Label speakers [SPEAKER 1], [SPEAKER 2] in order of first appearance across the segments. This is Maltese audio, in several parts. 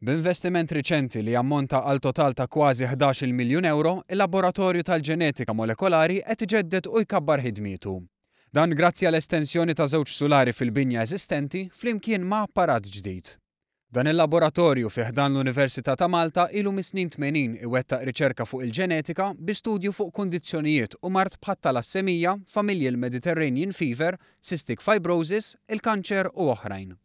[SPEAKER 1] B'investiment riċenti li jammonta għal total ta' kważi 11 miljun euro, il-laboratorju tal-ġenetika molekolari qed iġeddet u jkabbar ħidmitu. Dan grazzi għal estensjoni ta' żewġ sulari fil-binja eżistenti flimkien ma' apparat ġdid. Dan il-laboratorju fiħdan l-Università ta' Malta ilu mis-snin 80 iwettaq riċerka fuq il-ġenetika bi studju fuq kondizjonijiet u mart bħatta tal-assemija, familji l-Mediterranean fever, cystic fibrosis, il-kanċer u oħrajn.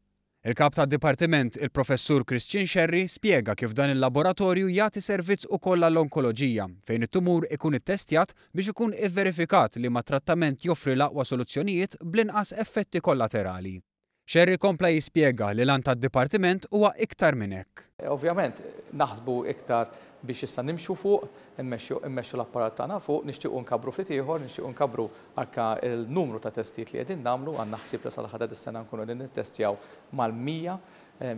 [SPEAKER 1] Il-kap ta' dipartiment, il-professur Christian Sherry, spiega kif dan il-laboratorju jagħti servizz ukoll l-onkoloġija, fejn it-tumur ikun ittestjat biex ikun i-verifikat li ma' trattament joffri l-aqwa soluzzjonijiet bl-inqas effetti kollaterali. Xerri kompla jispiega li lan tad dipartiment huwa iktar minn hekk. Ovvjament, naħsbu iktar biex issa nimxu fuq,
[SPEAKER 2] immexxu l-apparat tagħna fuq, nixtiequ nkabru ftit ieħor, nixtiequ nkabru anke l-numru ta' testijiet li qegħdin nagħmlu għandna ħsieb li sal ħadad is-sena nkunu qegħdin nittestjaw mal-mija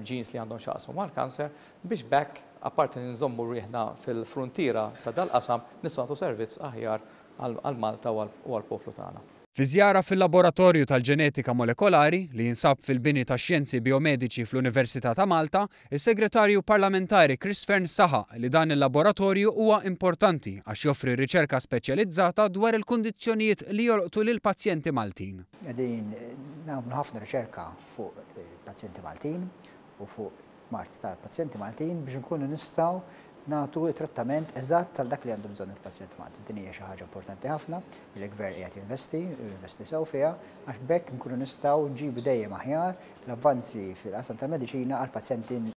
[SPEAKER 2] ġins li għandhom xaqsmu mal-kanser biex bekk apparti nżommu rieħna fil-frontiera ta' dal-qasam nismatu servizz aħjar għal-Malta u għal-poplu tagħna.
[SPEAKER 1] Fi fil-Laboratorju tal-Ġenetika Molekolari li jinsab fil-bini ta' xjenzi biomediċi fl-Università ta' Malta, is-Segretarju Parlamentari Chris Fern saħa li dan il-laboratorju huwa importanti għax joffri riċerka speċjalizzata dwar il-kundizzjonijiet li jolqtu lil pazjenti Maltin.
[SPEAKER 3] Din nagħmlu ħafna riċerka fuq eh, pazjenti Maltin u fuq mart tal-pazjenti Maltin biex nkunu nistaw natu trattament eżatt tal dak li għandu bżonn il-pazjent ma' Din hija xi ħaġa importanti ħafna li l-gvern qiegħed investi, investi sew fiha għax bekk nkunu nistgħu nġibu dejjem aħjar l-avvanzi fil-qasam tal-mediċina għal pazjenti